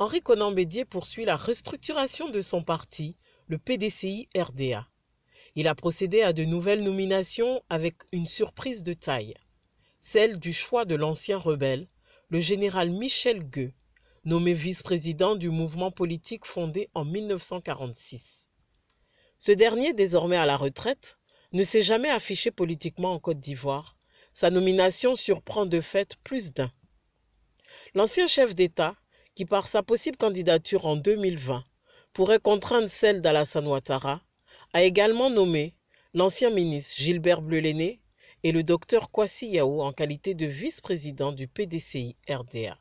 Henri Conan Bédier poursuit la restructuration de son parti, le PDCI RDA. Il a procédé à de nouvelles nominations avec une surprise de taille, celle du choix de l'ancien rebelle, le général Michel Gueux, nommé vice-président du mouvement politique fondé en 1946. Ce dernier, désormais à la retraite, ne s'est jamais affiché politiquement en Côte d'Ivoire. Sa nomination surprend de fait plus d'un. L'ancien chef d'État, qui par sa possible candidature en 2020 pourrait contraindre celle d'Alassane Ouattara, a également nommé l'ancien ministre Gilbert Bleuléné et le docteur Kwasi Yao en qualité de vice-président du PDCI RDA.